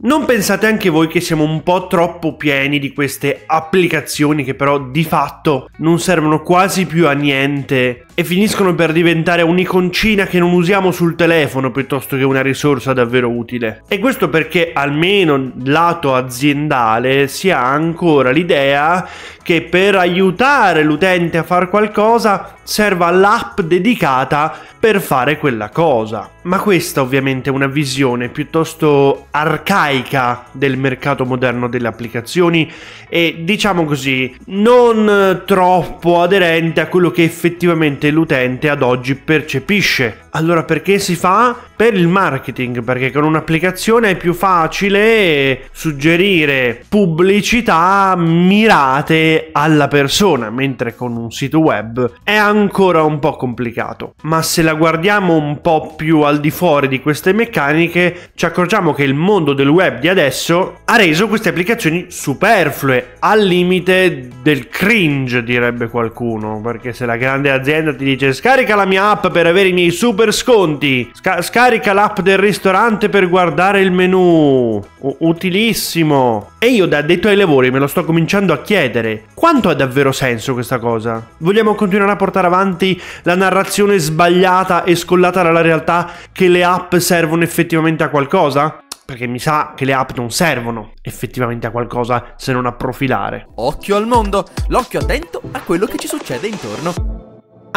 Non pensate anche voi che siamo un po' troppo pieni di queste applicazioni che però di fatto non servono quasi più a niente e finiscono per diventare un'iconcina che non usiamo sul telefono piuttosto che una risorsa davvero utile. E questo perché almeno lato aziendale si ha ancora l'idea che per aiutare l'utente a fare qualcosa serva l'app dedicata per fare quella cosa. Ma questa ovviamente è una visione piuttosto arcaica del mercato moderno delle applicazioni e diciamo così non troppo aderente a quello che effettivamente l'utente ad oggi percepisce allora, perché si fa? Per il marketing, perché con un'applicazione è più facile suggerire pubblicità mirate alla persona, mentre con un sito web è ancora un po' complicato. Ma se la guardiamo un po' più al di fuori di queste meccaniche, ci accorgiamo che il mondo del web di adesso ha reso queste applicazioni superflue, al limite del cringe, direbbe qualcuno, perché se la grande azienda ti dice scarica la mia app per avere i miei super super sconti. Sca scarica l'app del ristorante per guardare il menu. U utilissimo. E io da detto ai lavori me lo sto cominciando a chiedere. Quanto ha davvero senso questa cosa? Vogliamo continuare a portare avanti la narrazione sbagliata e scollata dalla realtà che le app servono effettivamente a qualcosa? perché mi sa che le app non servono effettivamente a qualcosa se non a profilare. Occhio al mondo, l'occhio attento a quello che ci succede intorno.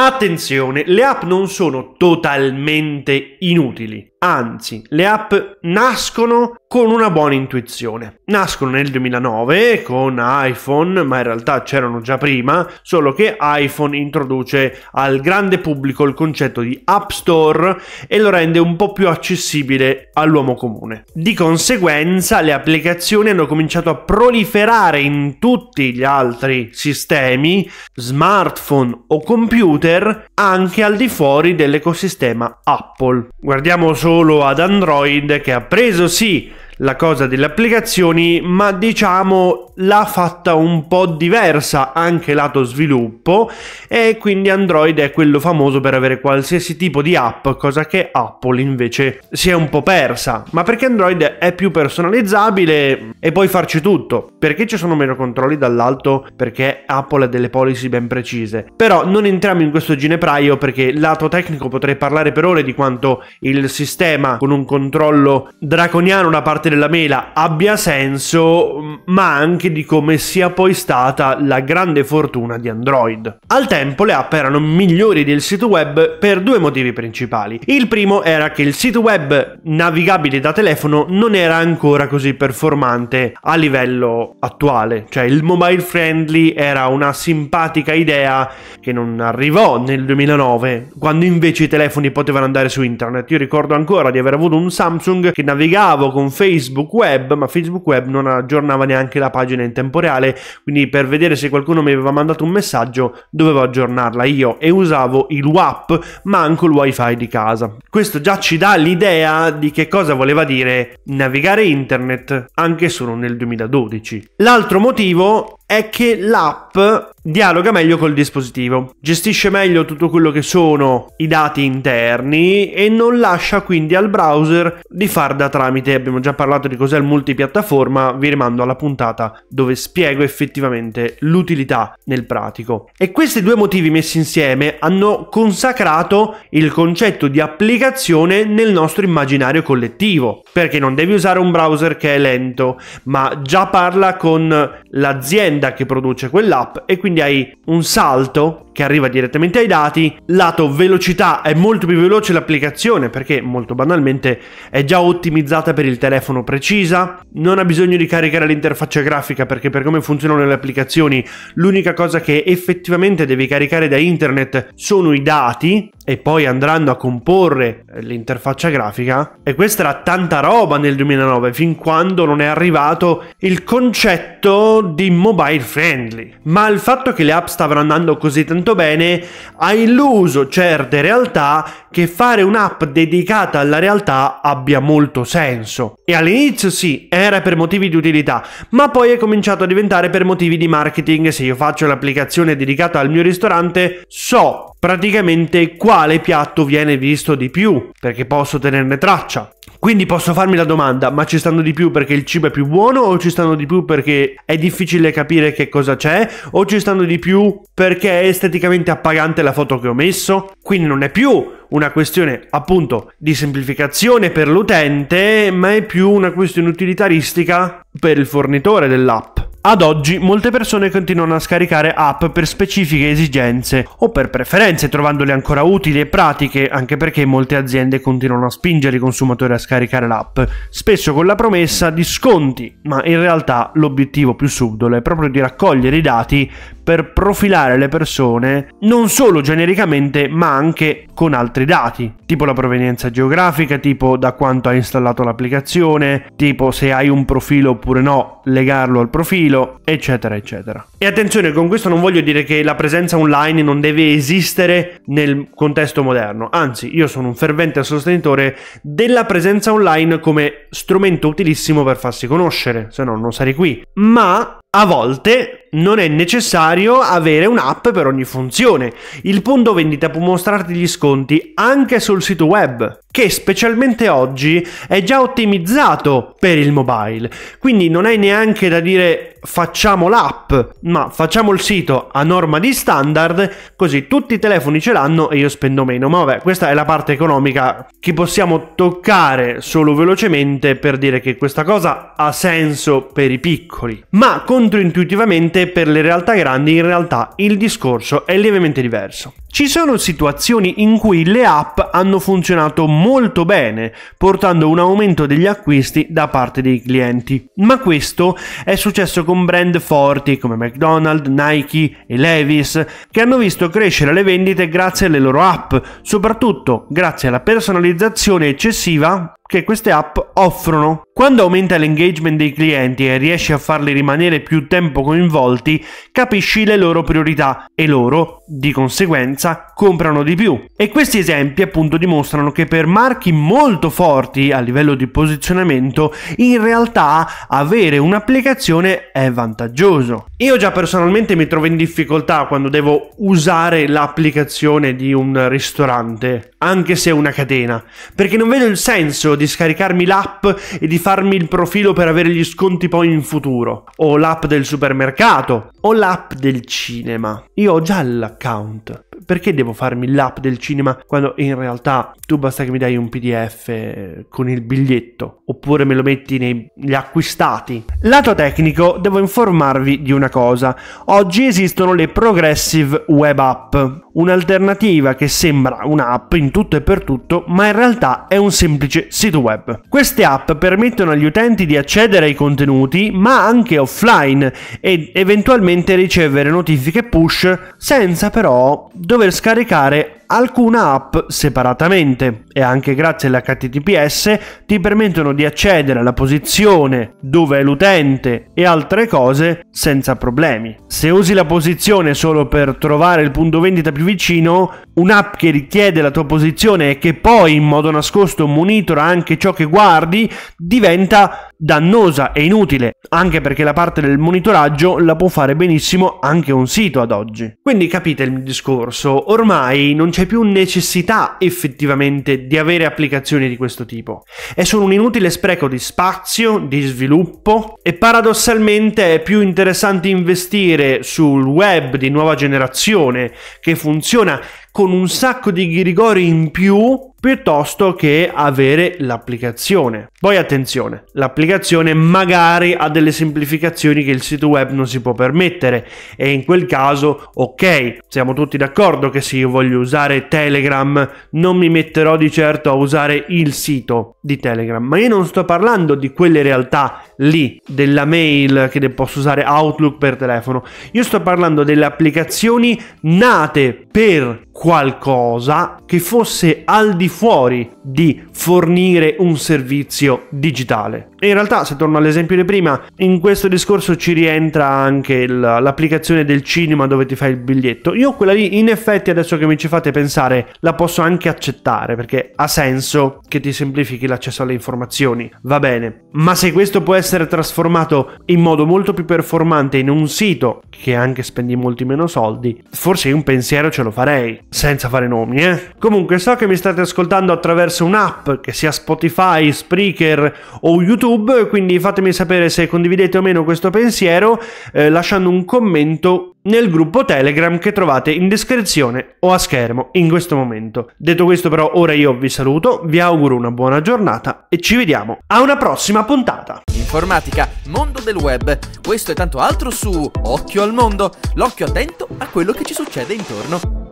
Attenzione, le app non sono totalmente inutili. Anzi, le app nascono con una buona intuizione. Nascono nel 2009 con iPhone, ma in realtà c'erano già prima, solo che iPhone introduce al grande pubblico il concetto di App Store e lo rende un po' più accessibile all'uomo comune. Di conseguenza le applicazioni hanno cominciato a proliferare in tutti gli altri sistemi, smartphone o computer, anche al di fuori dell'ecosistema Apple. Guardiamo solo solo ad Android che ha preso sì la cosa delle applicazioni, ma diciamo l'ha fatta un po' diversa anche lato sviluppo e quindi Android è quello famoso per avere qualsiasi tipo di app, cosa che Apple invece si è un po' persa, ma perché Android è più personalizzabile e puoi farci tutto, perché ci sono meno controlli dall'alto, perché Apple ha delle policy ben precise. Però non entriamo in questo ginepraio perché lato tecnico potrei parlare per ore di quanto il sistema con un controllo draconiano da parte parte della mela abbia senso, mm, ma anche di come sia poi stata la grande fortuna di Android. Al tempo le app erano migliori del sito web per due motivi principali. Il primo era che il sito web navigabile da telefono non era ancora così performante a livello attuale, cioè il mobile friendly era una simpatica idea che non arrivò nel 2009, quando invece i telefoni potevano andare su internet. Io ricordo ancora di aver avuto un Samsung che navigavo con Facebook Facebook Web, ma Facebook Web non aggiornava neanche la pagina in tempo reale, quindi per vedere se qualcuno mi aveva mandato un messaggio dovevo aggiornarla io e usavo il WAP, ma anche il wifi di casa. Questo già ci dà l'idea di che cosa voleva dire navigare internet anche solo nel 2012. L'altro motivo è che l'app dialoga meglio col dispositivo, gestisce meglio tutto quello che sono i dati interni e non lascia quindi al browser di far da tramite. Abbiamo già parlato di cos'è il multipiattaforma, vi rimando alla puntata dove spiego effettivamente l'utilità nel pratico. E questi due motivi messi insieme hanno consacrato il concetto di applicazione nel nostro immaginario collettivo, perché non devi usare un browser che è lento, ma già parla con l'azienda l'azienda che produce quell'app e quindi hai un salto che arriva direttamente ai dati. Lato velocità è molto più veloce l'applicazione perché molto banalmente è già ottimizzata per il telefono precisa, non ha bisogno di caricare l'interfaccia grafica perché per come funzionano le applicazioni l'unica cosa che effettivamente devi caricare da internet sono i dati e poi andranno a comporre l'interfaccia grafica e questa era tanta roba nel 2009 fin quando non è arrivato il concetto di mobile friendly ma il fatto che le app stavano andando così tanto molto bene, ha illuso certe realtà che fare un'app dedicata alla realtà abbia molto senso. E all'inizio sì, era per motivi di utilità, ma poi è cominciato a diventare per motivi di marketing. Se io faccio l'applicazione dedicata al mio ristorante, so praticamente quale piatto viene visto di più, perché posso tenerne traccia. Quindi posso farmi la domanda, ma ci stanno di più perché il cibo è più buono o ci stanno di più perché è difficile capire che cosa c'è o ci stanno di più perché è esteticamente appagante la foto che ho messo? Quindi non è più una questione appunto di semplificazione per l'utente, ma è più una questione utilitaristica per il fornitore dell'app. Ad oggi molte persone continuano a scaricare app per specifiche esigenze o per preferenze, trovandole ancora utili e pratiche, anche perché molte aziende continuano a spingere i consumatori a scaricare l'app, spesso con la promessa di sconti, ma in realtà l'obiettivo più subdolo è proprio di raccogliere i dati per profilare le persone non solo genericamente ma anche con altri dati, tipo la provenienza geografica, tipo da quanto hai installato l'applicazione, tipo se hai un profilo oppure no, legarlo al profilo, eccetera, eccetera. E attenzione, con questo non voglio dire che la presenza online non deve esistere nel contesto moderno, anzi io sono un fervente sostenitore della presenza online come strumento utilissimo per farsi conoscere, se no non sarei qui. Ma a volte non è necessario avere un'app per ogni funzione. Il punto vendita può mostrarti gli sconti anche sul sito web, che specialmente oggi è già ottimizzato per il mobile. Quindi non hai neanche da dire facciamo l'app, ma facciamo il sito a norma di standard, così tutti i telefoni ce l'hanno e io spendo meno. Ma vabbè, questa è la parte economica che possiamo toccare solo velocemente per dire che questa cosa ha senso per i piccoli. Ma controintuitivamente per le realtà grandi in realtà il discorso è lievemente diverso. Ci sono situazioni in cui le app hanno funzionato molto bene, portando un aumento degli acquisti da parte dei clienti, ma questo è successo con brand forti come McDonald's, Nike e Levis, che hanno visto crescere le vendite grazie alle loro app, soprattutto grazie alla personalizzazione eccessiva che queste app offrono. Quando aumenta l'engagement dei clienti e riesci a farli rimanere più tempo coinvolti, capisci le loro priorità e loro di conseguenza comprano di più. E questi esempi appunto dimostrano che per marchi molto forti a livello di posizionamento in realtà avere un'applicazione è vantaggioso. Io già personalmente mi trovo in difficoltà quando devo usare l'applicazione di un ristorante, anche se è una catena, perché non vedo il senso di scaricarmi l'app e di farmi il profilo per avere gli sconti poi in futuro, o l'app del supermercato, o l'app del cinema. Io ho già la account perché devo farmi l'app del cinema quando in realtà tu basta che mi dai un PDF eh, con il biglietto oppure me lo metti negli acquistati. Lato tecnico, devo informarvi di una cosa. Oggi esistono le Progressive Web App, un'alternativa che sembra un'app in tutto e per tutto, ma in realtà è un semplice sito web. Queste app permettono agli utenti di accedere ai contenuti, ma anche offline ed eventualmente ricevere notifiche push senza però dover scaricare alcuna app separatamente e anche grazie all'HTTPS ti permettono di accedere alla posizione dove è l'utente e altre cose senza problemi. Se usi la posizione solo per trovare il punto vendita più vicino, un'app che richiede la tua posizione e che poi in modo nascosto monitora anche ciò che guardi diventa dannosa e inutile, anche perché la parte del monitoraggio la può fare benissimo anche un sito ad oggi. Quindi capite il mio discorso, ormai non c'è più necessità effettivamente di avere applicazioni di questo tipo. È solo un inutile spreco di spazio, di sviluppo e paradossalmente è più interessante investire sul web di nuova generazione che funziona con un sacco di ghirigori in più piuttosto che avere l'applicazione. Poi attenzione, l'applicazione magari ha delle semplificazioni che il sito web non si può permettere e in quel caso ok, siamo tutti d'accordo che se io voglio usare Telegram non mi metterò di certo a usare il sito di Telegram, ma io non sto parlando di quelle realtà lì della mail che posso usare Outlook per telefono, io sto parlando delle applicazioni nate per qualcosa che fosse al di fuori di fornire un servizio digitale. E in realtà, se torno all'esempio di prima, in questo discorso ci rientra anche l'applicazione del cinema dove ti fai il biglietto. Io quella lì, in effetti, adesso che mi ci fate pensare, la posso anche accettare perché ha senso che ti semplifichi l'accesso alle informazioni. Va bene, ma se questo può essere trasformato in modo molto più performante in un sito che anche spendi molti meno soldi, forse un pensiero ce lo farei senza fare nomi, eh. Comunque so che mi state ascoltando attraverso un'app, che sia Spotify, Spreaker o YouTube, quindi fatemi sapere se condividete o meno questo pensiero eh, lasciando un commento nel gruppo Telegram che trovate in descrizione o a schermo in questo momento. Detto questo però ora io vi saluto, vi auguro una buona giornata e ci vediamo a una prossima puntata. Informatica, mondo del web, questo e tanto altro su Occhio al Mondo, l'occhio attento a quello che ci succede intorno.